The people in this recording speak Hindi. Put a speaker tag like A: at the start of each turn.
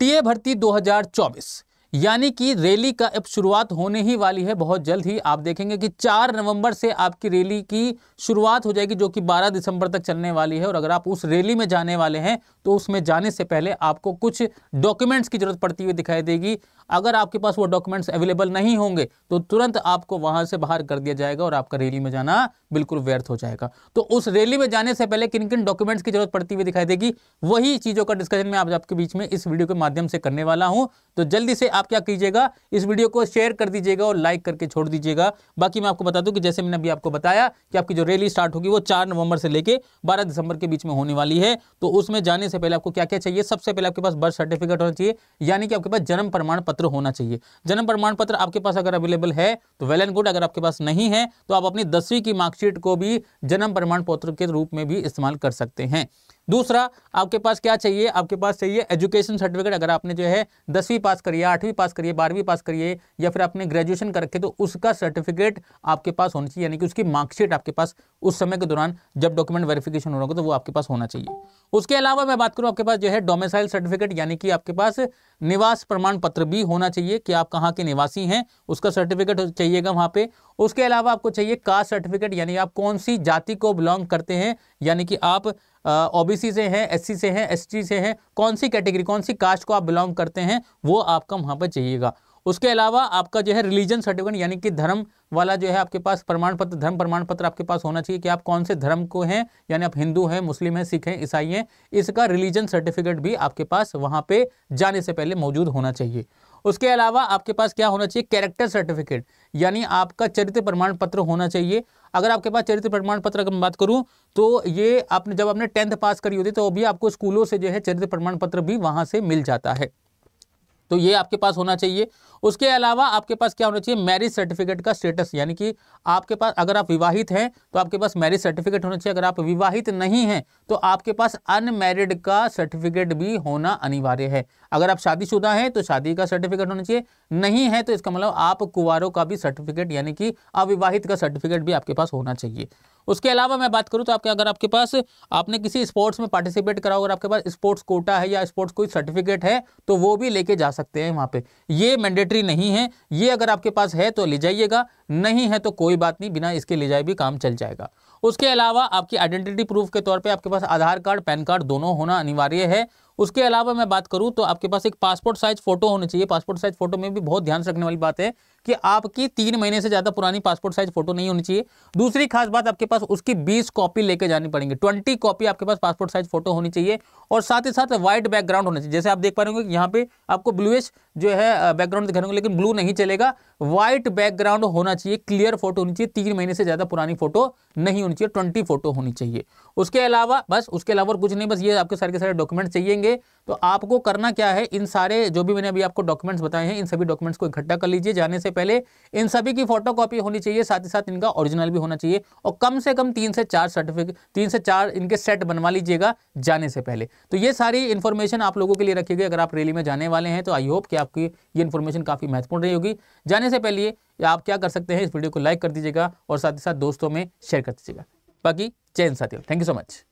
A: टीए भर्ती 2024 यानी कि रैली का अब शुरुआत होने ही वाली है बहुत जल्द ही आप देखेंगे कि 4 नवंबर से आपकी रैली की शुरुआत हो जाएगी जो कि 12 दिसंबर तक चलने वाली है और अगर आप उस रैली में जाने वाले हैं तो उसमें जाने से पहले आपको कुछ डॉक्यूमेंट्स की ज़रूरत पड़ती हुई दिखाई देगी अगर आपके पास वो डॉक्यूमेंट्स अवेलेबल नहीं होंगे तो तुरंत आपको वहां से बाहर कर दिया जाएगा और आपका रैली में जाना बिल्कुल व्यर्थ हो जाएगा तो उस रैली में जाने से पहले किन किन डॉक्यूमेंट्स की जरूरत पड़ती हुई दिखाई देगी वही चीज़ों का डिस्कशन मैं आप आपके बीच में इस वीडियो के माध्यम से करने वाला हूं तो जल्दी से आप क्या कीजिएगा इस वीडियो को शेयर कर दीजिएगा और लाइक करके छोड़ दीजिएगा बाकी मैं आपको बता दूं कि जैसे मैंने अभी आपको बताया कि आपकी जो रैली स्टार्ट होगी वो चार नवंबर से लेकर बारह दिसंबर के बीच में होने वाली है तो उसमें जाने से पहले आपको क्या क्या चाहिए सबसे पहले आपके पास बर्थ सर्टिफिकेट होना चाहिए यानी कि आपके पास जन्म प्रमाण पत्र होना चाहिए जन्म प्रमाण पत्र आपके पास अगर अवेलेबल है तो वेल एंड गुड अगर आपके पास नहीं है तो आप अपनी दसवीं की मार्कशीट को भी जन्म प्रमाण पत्र के रूप में भी इस्तेमाल कर सकते हैं दूसरा आपके पास क्या चाहिए आपके पास चाहिए एजुकेशन सर्टिफिकेट अगर आपने जो है दसवीं पास करिए आठवीं पास करिए बारहवीं पास करिए या फिर आपने ग्रेजुएशन कर रखे तो उसका सर्टिफिकेट आपके पास होना चाहिए यानी कि उसकी मार्कशीट आपके पास उस समय के दौरान जब डॉक्यूमेंट वेरिफिकेशन होगा तो वो आपके पास होना चाहिए उसके अलावा मैं बात करूं आपके पास जो है डोमिसाइल सर्टिफिकेट यानी कि आपके पास निवास प्रमाण पत्र भी होना चाहिए कि आप कहाँ के निवासी हैं उसका सर्टिफिकेट चाहिएगा वहाँ पे उसके अलावा आपको चाहिए कास्ट सर्टिफिकेट यानी आप कौन सी जाति को बिलोंग करते हैं यानी कि आप ओबीसी से हैं एस से हैं एस से हैं कौन सी कैटेगरी कौन सी कास्ट को आप बिलोंग करते हैं वो आपका वहाँ पर चाहिएगा उसके अलावा आपका जो है रिलीजन सर्टिफिकेट यानी कि धर्म वाला जो है आपके पास प्रमाण पत्र धर्म प्रमाण पत्र आपके पास होना चाहिए कि आप कौन से धर्म को हैं यानी आप हिंदू हैं मुस्लिम हैं सिख हैं ईसाई हैं इसका रिलीजन सर्टिफिकेट भी आपके पास वहाँ पे जाने से पहले मौजूद होना चाहिए उसके अलावा आपके पास क्या होना चाहिए कैरेक्टर सर्टिफिकेट यानी आपका चरित्र प्रमाण पत्र होना चाहिए अगर आपके पास चरित्र प्रमाण पत्र की बात करूँ तो ये आपने जब आपने टेंथ पास करी होती तो अभी आपको स्कूलों से जो है चरित्र प्रमाण पत्र भी वहाँ से मिल जाता है तो ये आपके पास होना चाहिए उसके अलावा आपके पास क्या होना चाहिए मैरिज सर्टिफिकेट का स्टेटस यानी कि आपके पास अगर आप विवाहित हैं तो आपके पास मैरिज सर्टिफिकेट होना चाहिए अगर आप विवाहित नहीं हैं तो आपके पास अनमैरिड का सर्टिफिकेट भी होना अनिवार्य है अगर आप शादीशुदा हैं तो शादी का सर्टिफिकेट होना चाहिए नहीं है तो इसका मतलब आप कुवारों का भी सर्टिफिकेट यानी कि अविवाहित का सर्टिफिकेट भी आपके पास होना चाहिए उसके अलावा मैं बात करूँ तो आपके अगर आपके पास आपने किसी स्पोर्ट्स में पार्टिसिपेट करा हो अगर आपके पास स्पोर्ट्स कोटा है या स्पोर्ट्स कोई सर्टिफिकेट है तो वो भी लेके जा सकते हैं वहाँ पे ये मैंडेटरी नहीं है ये अगर आपके पास है तो ले जाइएगा नहीं है तो कोई बात नहीं बिना इसके ले जाए भी काम चल जाएगा उसके अलावा आपकी आइडेंटिटी प्रूफ के तौर पर आपके पास आधार कार्ड पैन कार्ड दोनों होना अनिवार्य है उसके अलावा मैं बात करूँ तो आपके पास एक पासपोर्ट साइज फोटो होनी चाहिए पासपोर्ट साइज फोटो में भी बहुत ध्यान रखने वाली बात है कि आपकी तीन महीने से ज़्यादा पुरानी पासपोर्ट साइज फोटो नहीं होनी चाहिए दूसरी खास बात आपके पास उसकी बीस कॉपी लेके जानी पड़ेंगी ट्वेंटी कॉपी आपके पास पासपोर्ट साइज फोटो होनी चाहिए और साथ ही साथ व्हाइट बैकग्राउंड होना चाहिए जैसे आप देख पा रहे हो यहाँ पे आपको ब्लूश जो है बैकग्राउंड रहे लेकिन ब्लू नहीं चलेगा व्हाइट बैकग्राउंड होना चाहिए क्लियर फोटो होनी चाहिए तीन महीने से ज़्यादा पुरानी फोटो नहीं होनी चाहिए ट्वेंटी फोटो होनी चाहिए उसके अलावा बस उसके अलावा कुछ नहीं बस ये आपके सारे के सारे डॉक्यूमेंट चाहिए लीजिए तो आपको करना क्या है इन सारे जो भी मैंने अभी आपको डॉक्यूमेंट्स बताए हैं इन सभी डॉक्यूमेंट्स को इकट्ठा कर लीजिए जाने से पहले इन सभी की फोटो कॉपी होनी चाहिए साथ ही साथ इनका ओरिजिनल भी होना चाहिए और कम से कम तीन से चार सर्टिफिकेट तीन से चार इनके सेट बनवा लीजिएगा जाने से पहले तो ये सारी इन्फॉर्मेशन आप लोगों के लिए रखी गई अगर आप रैली में जाने वाले हैं तो आई होप कि आपकी ये इन्फॉर्मेशन काफ़ी महत्वपूर्ण रही होगी जाने से पहले आप क्या कर सकते हैं इस वीडियो को लाइक कर दीजिएगा और साथ ही साथ दोस्तों में शेयर कर दीजिएगा बाकी चैन साथियों थैंक यू सो मच